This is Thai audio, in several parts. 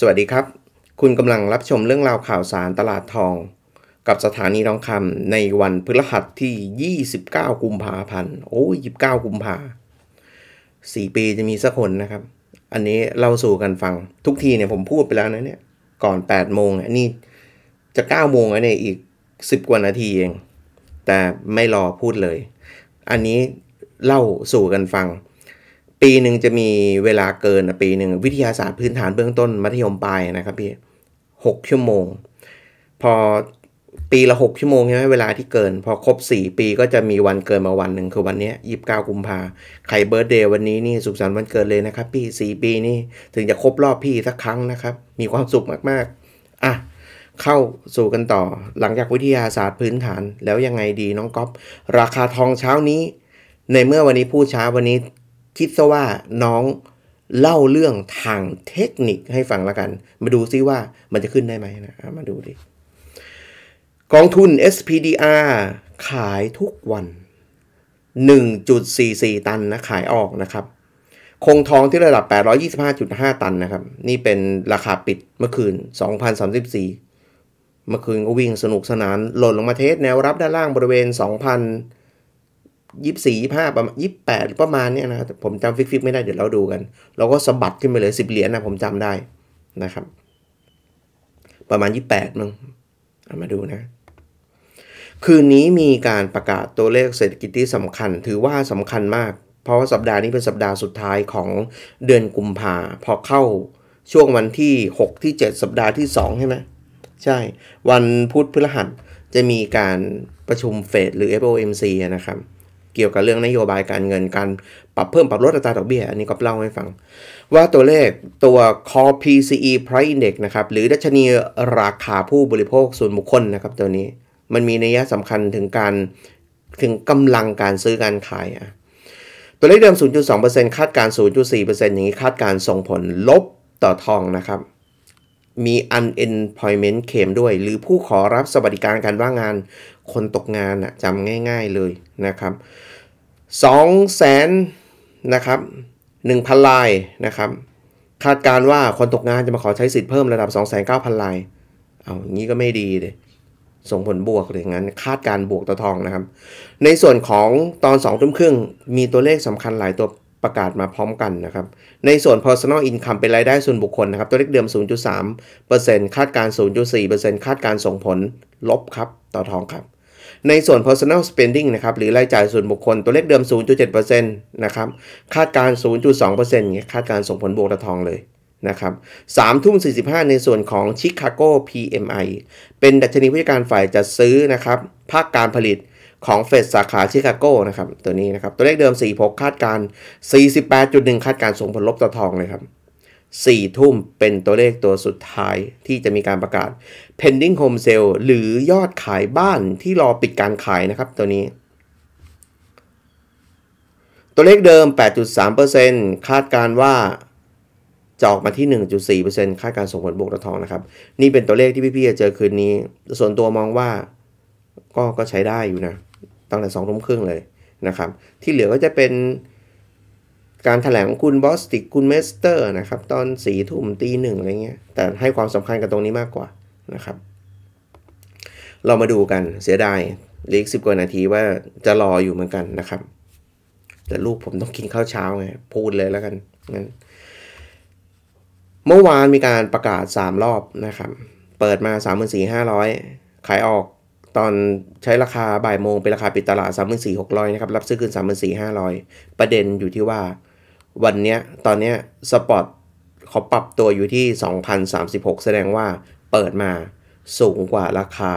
สวัสดีครับคุณกำลังรับชมเรื่องราวข่าวสารตลาดทอง กับสถานีทองคำในวันพฤหัสที่ 29 กุมภาพันธ์โอ้ย 29 กุมภาสี่ปีจะมีสักคนนะครับ อันนี้เราสู่กันฟังทุกทีเนี่ยผมพูดไปแล้วนะเนี่ยก่อน 8 โมงอันนี้จะ 9 โมงแล้วนี้อีก 10 กว่านาทีเอง แต่ไม่รอพูดเลย อันนี้เล่าสู่กันฟังปีหนึ่งจะมีเวลาเกินปีหนึ่งวิทยาศาสตร์พื้นฐานเบื้องต้นมัธยมปลายนะครับพี่หกชั่วโมง พอปีละหกชั่วโมงใช่ไหมเวลาที่เกิน พอครบสี่ปีก็จะมีวันเกินมาวันหนึ่งคือวันนี้ยีิบเก้ากุมภาใครเบิร์ดเดย์วันนี้นี่สุขสันต์วันเกิดเลยนะครับพี่สี่ปีนี่ถึงจะครบรอบพี่สักครั้งนะครับ มีความสุขมากๆอ่ะเข้าสู่กันต่อหลังจากวิทยาศาสตร์พื้นฐาน แล้วยังไงดีน้องก๊อฟราคาทองเช้านี้ ในเมื่อวันนี้พูดช้าวันนี้คิดซะว่าน้องเล่าเรื่องทางเทคนิคให้ฟังแล้วกัน มาดูซิว่ามันจะขึ้นได้ไหมนะมาดูดิกองทุน SPDR ขายทุกวัน 1.44 ตันนะ ขายออกนะครับ คงทองที่ระดับ 825.5 ตันนะครับ นี่เป็นราคาปิดเมื่อคืน 2034 เมื่อคืนก็วิ่งสนุกสนาน หล่นลงมาเทสแนวรับด้านล่างบริเวณ 2,000ยี่สี่ยี่ห้าประมาณยี่แปดประมาณเนี้ยนะผมจำฟิกฟิกไม่ได้เดี๋ยวเราดูกันเราก็สะบัดขึ้นไปเลยสิบเหรียญนะ ผมจำได้นะครับ ประมาณยี่แปดมเอามาดูนะ คืนนี้มีการประกาศตัวเลขเศรษฐกิจที่สำคัญ ถือว่าสำคัญมากเพราะว่าสัปดาห์นี้เป็นสัปดาห์สุดท้ายของเดือนกุมภาพอเข้าช่วงวันที่6ที่7 สัปดาห์ที่2ใช่ไหมใช่วันพุธพฤหัสจะมีการประชุมเฟดหรือ FOMC นะครับเกี่ยวกับเรื่องนโยบายการเงินการปรับเพิ่มปรับลดอัตราดอกเบี้ยอันนี้ก็เล่าให้ฟัง ว่าตัวเลขตัว Core PCE Price Index นะครับ หรือดัชนีราคาผู้บริโภคส่วนบุคคลนะครับตัวนี้มันมีนัยสำคัญถึงการถึงกำลังการซื้อการขายอะตัวเลขเดิม 0.2%คาดการ 0.4%อย่างนี้คาดการส่งผลลบต่อทองนะครับ มี unemployment claim ด้วยหรือผู้ขอรับสวัสดิการการว่างงานคนตกงานอะจำง่าย ๆ เลยนะครับสองแสนนะครับหนึ่งพันลายนะครับ คาดการว่าคนตกงานจะมาขอใช้สิทธิ์เพิ่มระดับ 2 9 0 0 0 ลาย เอาอย่างนี้ก็ไม่ดีเลยส่งผลบวกหรืองั้นคาดการบวกตวทองนะครับ ในส่วนของตอน2ทุ่มครึ่งมีตัวเลขสำคัญหลายตัวประกาศมาพร้อมกันนะครับในส่วน personal income เป็นรายได้ส่วนบุคคลนะครับตัวเลขเดิม 0.3%คาดการ 0.4%คาดการส่งผลลบครับต่อทองครับในส่วน personal spending นะครับหรือรายจ่ายส่วนบุคคลตัวเลขเดิม 0.7%นะครับ คาดการ 0.2%เงี้ยคาดการส่งผลบวกตะทองเลยนะครับสามทุ่ม45 ในส่วนของชิคาโก PMI เป็นดัชนีผู้จัดการฝ่ายจัดซื้อนะครับ ภาคการผลิตของเฟดสาขาชิคาโกนะครับตัวนี้นะครับตัวเลขเดิม 46 คาดการ 48.1 คาดการส่งผลลบต่อทองเลยครับ4ทุ่มเป็นตัวเลขตัวสุดท้ายที่จะมีการประกาศ pending home sale หรือยอดขายบ้านที่รอปิดการขายนะครับตัวนี้ ตัวเลขเดิม 8.3%คาดการว่า จะออกมาที่ 1.4%คาดการส่งผลบวกต่อทองนะครับ นี่เป็นตัวเลขที่พี่ๆจะเจอคืนนี้ ส่วนตัวมองว่าก็ก็ใช้ได้อยู่นะ ตั้งแต่ 2 ทุ่มครึ่งเลยนะครับ ที่เหลือก็จะเป็นการถแถลงคุณบอสติกคุณเมสเตอร์นะครับ ตอนสี่ทุ่มตีหนึ่งอะไรเงี้ย แต่ให้ความสำคัญกับตรงนี้มากกว่านะครับ เรามาดูกันเสียดายเล็กสิบกว่านาทีว่าจะรออยู่เหมือนกันนะครับ แต่ลูกผมต้องกินข้าวเช้าไง พูดเลยแล้วกันงั้นเมื่อวานมีการประกาศ 3 รอบนะครับ เปิดมา 34,500 ขายออกตอนใช้ราคาบ่ายโมงเป็นราคาปิดตลาด34,600นะครับรับซื้อคืน34,500 ประเด็นอยู่ที่ว่าวันนี้ตอนนี้สปอร์ตเขาปรับตัวอยู่ที่ 2,036 แสดงว่าเปิดมาสูงกว่าราคา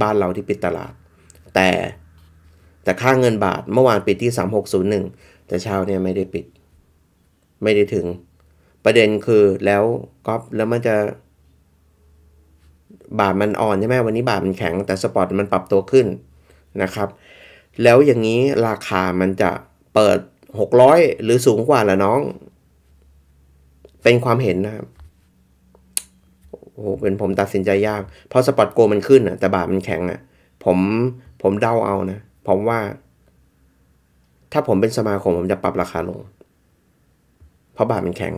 บ้านเราที่ปิดตลาด แต่แต่ค่าเงินบาทเมื่อวานปิดที่ 3601 แต่เช้าเนี่ยไม่ได้ปิด ไม่ได้ถึง ประเด็นคือแล้วก๊อปแล้วมันจะ บาทมัน อ่อนใช่ไหมวันนี้บาทมันแข็งแต่สปอร์ตมันปรับตัวขึ้นนะครับ แล้วอย่างนี้ราคามันจะเปิดหกร้อยหรือสูงกว่าล่ะน้อง เป็นความเห็นนะครับโอ้โหเป็นผมตัดสินใจยาก เพราะสปอตโกมันขึ้นอ่ะแต่บาทมันแข็งอ่ะ ผมผมเดาเอานะ ผมว่า ถ้าผมเป็นสมาคม ผมจะปรับราคาลง เพราะบาทมันแข็ง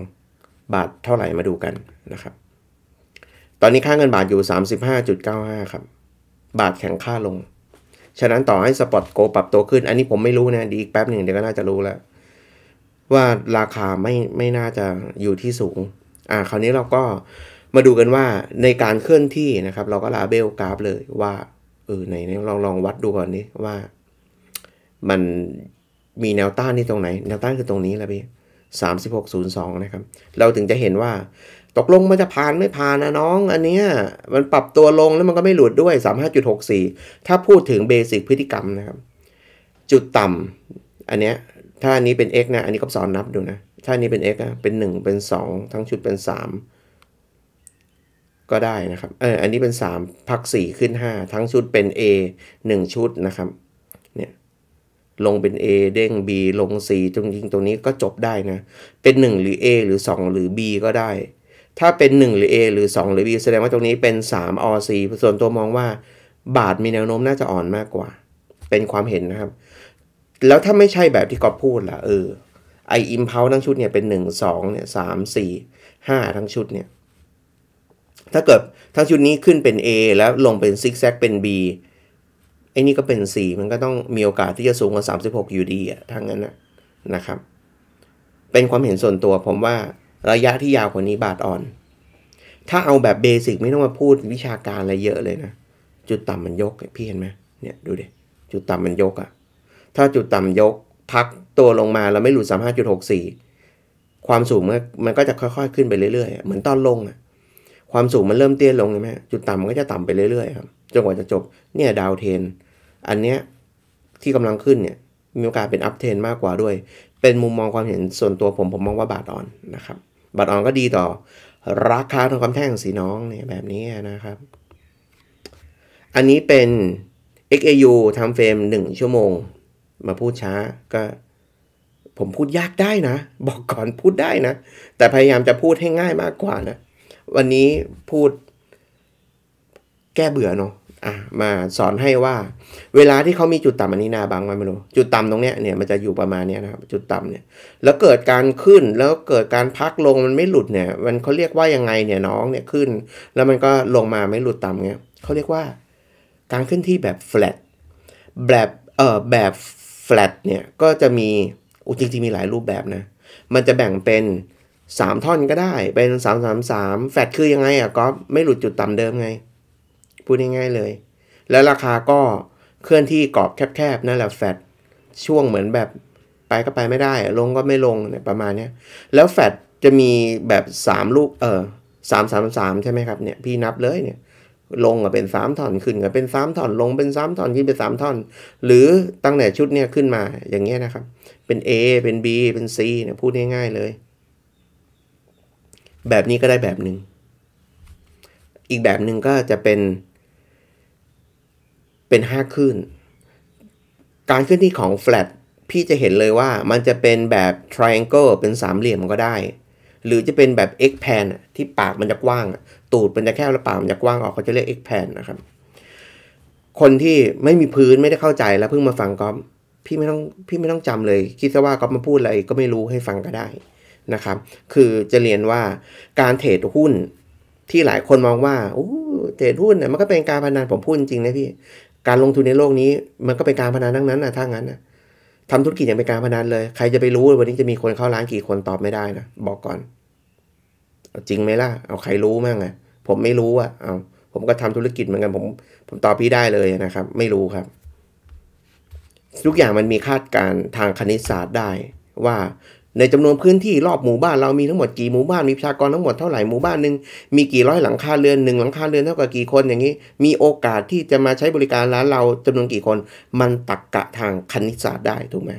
บาทเท่าไหร่มาดูกันนะครับ ตอนนี้ค่าเงินบาทอยู่ 35.95ครับ บาทแข็งค่าลงฉะนั้นต่อให้สปอตโกปรับตัวขึ้น อันนี้ผมไม่รู้นะดีอีกแป๊บหนึ่งเดี๋ยวก็น่าจะรู้แล้ว ว่าราคาไม่ไม่น่าจะอยู่ที่สูง อ่า คราวนี้เราก็มาดูกันว่าในการเคลื่อนที่นะครับ เราก็ลาเบลกราฟเลยว่าเออไหนลองลองวัดดูก่อนนี้ว่ามันมีแนวต้านที่ตรงไหน แนวต้านคือตรงนี้แหละพี่สามสิบหกศูนย์สองนะครับ เราถึงจะเห็นว่าตกลงมันจะผ่านไม่ผ่านนะน้อง อันเนี้ยมันปรับตัวลงแล้วมันก็ไม่หลุดด้วย 35.64 ถ้าพูดถึงเบสิกพฤติกรรมนะครับจุดต่ำอันเนี้ยถ้าอันนี้เป็น x นะอันนี้ก็สอนนับดูนะถ้าอันนี้เป็น x นะเป็น 1 เป็น 2 ทั้งชุดเป็น 3 ก็ได้นะครับเอออันนี้เป็น3พัก4ขึ้น 5 ทั้งชุดเป็น a 1 ชุดนะครับเนี่ยลงเป็น a เด้ง b ลง c รงจริงตรงนี้ก็จบได้นะเป็น 1 หรือ a หรือ 2 หรือ b ก็ได้ถ้าเป็น 1 หรือ A หรือ 2 หรือ B แสดงว่าตรงนี้เป็น3 or C ส่วนตัวมองว่า บาทมีแนวโน้มน่าจะอ่อนมากกว่า เป็นความเห็นนะครับ แล้วถ้าไม่ใช่แบบที่กอพูดล่ะเออ ไออิมเพลทั้งชุดเนี่ยเป็น 1 2เนี่ยสามสี่ห้าทั้งชุดเนี่ย ถ้าเกิดทั้งชุดนี้ขึ้นเป็น A แล้วลงเป็นซิกแซกเป็น B ไอนี่ก็เป็น C มันก็ต้องมีโอกาสที่จะสูงกว่า36อยู่ดีอะทั้งนั้นนะนะครับ เป็นความเห็นส่วนตัวผมว่าระยะที่ยาวกว่านี้บาทอ่อน ถ้าเอาแบบเบสิกไม่ต้องมาพูดวิชาการอะไรเยอะเลยนะ จุดต่ำมันยก พี่เห็นไหม เนี่ยดูดิจุดต่ำมันยกอะถ้าจุดต่ำยกพักตัวลงมาแล้วไม่หลุดหกสี่ความสูงมันมันก็จะค่อยๆ ขึ้นไปเรื่อยๆ เหมือนตอนลงอะความสูงมันเริ่มเตี้ยลงใช่ไหม จุดต่ำมันก็จะต่ำไปเรื่อยๆครับจนกว่าจะจบ เนี่ยดาวเทนอันเนี้ยที่กำลังขึ้นเนี่ยมีโอกาสเป็นอัพเทนมากกว่าด้วย เป็นมุมมองความเห็นส่วนตัวผมผมมองว่าบาทอ่อนนะครับบัตรออนก็ดีต่อ ราคาทองคำแท่งสีน้องเนี่ยแบบนี้นะครับ อันนี้เป็น XAU ทำเฟรม 1 ชั่วโมง มาพูดช้าก็ ผมพูดยากได้นะ บอกก่อนพูดได้นะ แต่พยายามจะพูดให้ง่ายมากกว่านะ วันนี้พูดแก้เบื่อเนาะ่ะมาสอนให้ว่าเวลาที่เขามีจุดต่ำอันนี้นาบางไว้ไม่รู้จุดต่ำตรงเนี้ยเนี่ยมันจะอยู่ประมาณเนี้ยนะครับจุดต่ำเนี่ยแล้วเกิดการขึ้นแล้วเกิดการพักลงมันไม่หลุดเนี่ยมันเขาเรียกว่ายังไงเนี่ยน้องเนี่ยขึ้น แล้วมันก็ลงมาไม่หลุดต่ำเงี้ยเขาเรียกว่า การขึ้นที่แบบ flat แบบเอ่อแบบ flat เนี่ยก็จะมีอุจริงๆ มีหลายรูปแบบนะมันจะแบ่งเป็น 3 ท่อนก็ได้เป็น3 3 3แฟลตคือยังไงอะก็ไม่หลุดจุดต่ำเดิมไงพูดง่ายๆเลย และราคาก็เคลื่อนที่กรอบแคบๆนั่นแหละแฟดช่วงเหมือนแบบไปก็ไปไม่ได้ ลงก็ไม่ลงเนี่ยประมาณนี้แล้วแฟดจะมีแบบ 3 ลูกเออสามสามสามใช่ไหมครับเนี่ยพี่นับเลยเนี่ยลงก็เป็นสามท่อน ขึ้นก็เป็นสามท่อนลงเป็นสามท่อนขึ้นเป็นสามท่อน หรือตั้งแต่ชุดเนี่ยขึ้นมาอย่างเงี้ยนะครับ เป็น A เป็น B เป็น C เนี่ยพูดง่าย ๆ เลย แบบนี้ก็ได้แบบหนึ่งอีกแบบหนึ่งก็จะเป็นเป็น 5ขึ้น การขึ้นที่ของ flat พี่จะเห็นเลยว่ามันจะเป็นแบบ triangle เป็นสามเหลี่ยมก็ได้ หรือจะเป็นแบบ x pan ที่ปากมันจะกว้าง ตูดมันจะแคบและปากมันจะกว้างออกเขาจะเรียก x pan นะครับ คนที่ไม่มีพื้นไม่ได้เข้าใจแล้วเพิ่งมาฟังก๊อฟพี่ไม่ต้องพี่ไม่ต้องจำเลย คิดซะว่าก๊อฟมาพูดอะไรก็ไม่รู้ให้ฟังก็ได้นะครับ คือจะเรียนว่าการเทรดหุ้นที่หลายคนมองว่าโอ้เทรดหุ้นเนี่ยมันก็เป็นการพนันผมพูดจริงนะพี่การลงทุนในโลกนี้มันก็เป็นการพนันทั้งนั้นนะถ้างั้นนะทำธุรกิจอย่างเป็นการพนันเลยใครจะไปรู้วันนี้จะมีคนเข้าร้านกี่คนตอบไม่ได้นะบอกก่อนจริงไหมล่ะเอาใครรู้มั่งอะผมไม่รู้อะเอาผมก็ทำธุรกิจเหมือนกัน ผม ผมตอบพี่ได้เลยนะครับ ไม่รู้ครับ ทุกอย่างมันมีคาดการทางคณิตศาสตร์ได้ ว่าในจำนวนพื้นที่รอบหมู่บ้านเรามีทั้งหมดกี่หมู่บ้านมีประชากรทั้งหมด เท่าไหร่หมู่บ้านหนึ่งมีกี่ร้อยหลังคาเรือนหนึ่งหลังคาเรือนเท่ากับกี่คนอย่างนี้ มีโอกาสที่จะมาใช้บริการร้านเราจำนวนกี่คนมันตักกะทางคณิตศาสตร์ได้ถูกไหม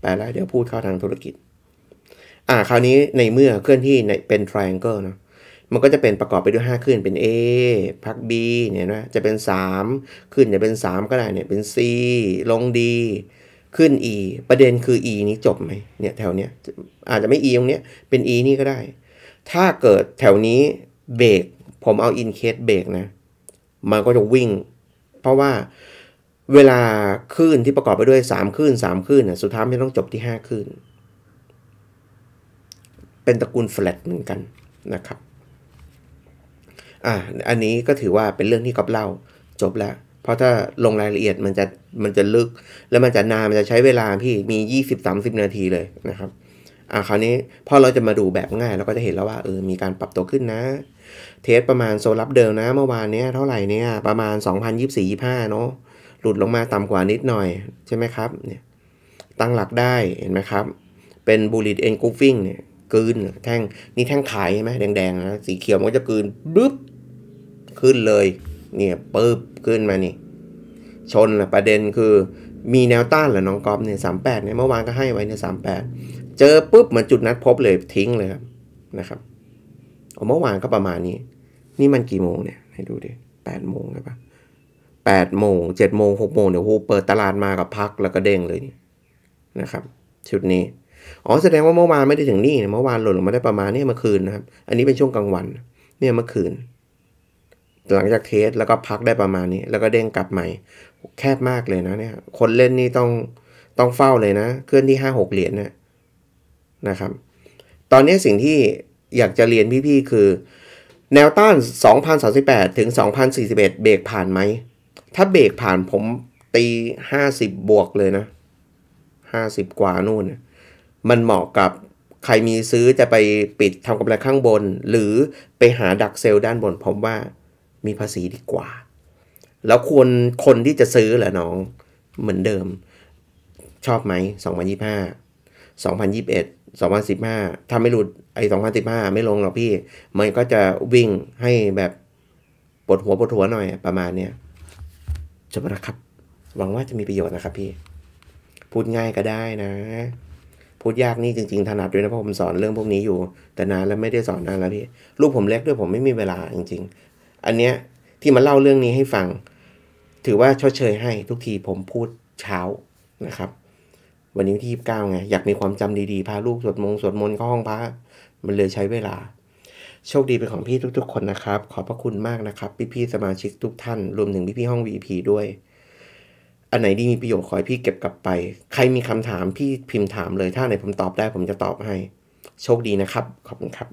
แปแล้วเดี๋ยวพูดเข้าทางธุรกิจอ่าคราวนี้ในเมื่อเคลื่อนที่ในเป็น triangle เนาะมันก็จะเป็นประกอบไปด้วย5ขึ้นเป็น A พัก B เนี่ยนะจะเป็น3ขึ้นจะเป็น3ก็ได้ เนี่ยเป็น C ลง D ขึ้น e ประเด็นคือ e นี้จบไหม เนี่ยแถวเนี้ย อาจจะไม่ e ตรงเนี้ยเป็น e นี่ก็ได้ ถ้าเกิดแถวนี้เบรกผมเอา in case เบรกนะมันก็จะวิ่ง เพราะว่าเวลาคลื่นที่ประกอบไปด้วย3คลื่น3คลื่นน่สุดท้ายมันต้องจบที่5คลื่นเป็นตระกูล flat เหมือนกันนะครับอ่ะอันนี้ก็ถือว่าเป็นเรื่องที่กัอเล่าจบแล้วเพราะถ้าลงรายละเอียดมันจะมันจะลึก แล้วมันจะนานมันจะใช้เวลาพี่มี 20-30 นาทีเลยนะครับ อ่าคราวนี้พอเราจะมาดูแบบง่าย เราก็จะเห็นแล้วว่าเออมีการปรับตัวขึ้นนะ เทสประมาณโซลับเดิมนะ เมื่อวานนี้เท่าไหร่เนี่ยประมาณ 2024-25เนาะหลุดลงมาต่ำกว่านิดหน่อย ใช่ไหมครับเนี่ยตั้งหลักได้เห็นไหมครับ เป็นบูลิตเอ็นกูฟิงเนี่ยกืนแท่งนี่แท่งขายใช่ไหมแดงๆนะสีเขียวมันก็จะกืนบึ๊บขึ้นเลยเนี่ยปึ๊บ ขึ้นมานี่ ชนละประเด็นคือ มีแนวต้านแหละน้องก๊อฟเนี่ยสามแปดเนี่ยเมื่อวานก็ให้ไว้เนี่ยสามแปด เจอปุ๊บเหมือนจุดนัดพบเลยทิ้งเลยครับนะครับเมื่อวานก็ประมาณนี้ นี่มันกี่โมงเนี่ยให้ดูดิแปดโมงใช่ปะแปดโมงเจ็ดโมงหกโมงเดี๋ยวโหเปิดตลาดมากับพักแล้วก็เด้งเลยนี่นะครับ ชุดนี้ อ๋อแสดงว่าเมื่อวานไม่ได้ถึงนี่เมื่อวานหล่นลงมาได้ประมาณนี้เมื่อคืนนะครับ อันนี้เป็นช่วงกลางวัน เนี่ยเมื่อคืนหลังจากเทส แล้วก็พักได้ประมาณนี้ แล้วก็เด้งกลับใหม่ แคบมากเลยนะเนี่ยคนเล่นนี่ต้องต้องเฝ้าเลยนะ เคลื่อนที่ห้าหกเหรียญนะนะครับ ตอนนี้สิ่งที่อยากจะเรียนพี่ ๆ คือ แนวต้าน2038 ถึง 2041 เบรกผ่านไหม ถ้าเบรกผ่านผมตี 50 บวกเลยนะ 50 กว่านู่นมันเหมาะกับใครมีซื้อจะไปปิดทำกำไรข้างบน หรือไปหาดักเซลด้านบนผมว่ามีภาษีดีกว่า แล้วควรคนที่จะซื้อเหรอน้อง เหมือนเดิม ชอบไหม2025 2021 2015ถ้าไม่หลุดไอ้2015 ไม่ลงหรอกพี่ มันก็จะวิ่งให้แบบปวดหัวปวดหัวหน่อยประมาณเนี้ยจบแล้วครับ หวังว่าจะมีประโยชน์นะครับพี่ พูดง่ายก็ได้นะ พูดยากนี่จริง ๆ ถนัดด้วยนะ เพราะผมสอนเรื่องพวกนี้อยู่ แต่นานแล้วไม่ได้สอนนานแล้วพี่ลูกผมเล็กด้วยผมไม่มีเวลาจริงอันเนี้ยที่มาเล่าเรื่องนี้ให้ฟัง ถือว่าชดเชยให้ ทุกทีผมพูดเช้านะครับ วันนี้ที่ยีเก้าไงอยากมีความจำดีๆพาลูกสวดมงสวดมนต์เข้าห้องพระมันเลยใช้เวลา โชคดีเป็นของพี่ทุก ๆคนนะครับ ขอบพระคุณมากนะครับ พี่ๆสมาชิกทุกท่าน รวมถึงพี่ๆห้อง VP ด้วยอันไหนที่มีประโยชน์ขอให้พี่เก็บกลับไป ใครมีคำถามพี่พิมพ์ถามเลยถ้าไหนผมตอบได้ ผมจะตอบให้ โชคดีนะครับ ขอบคุณครับ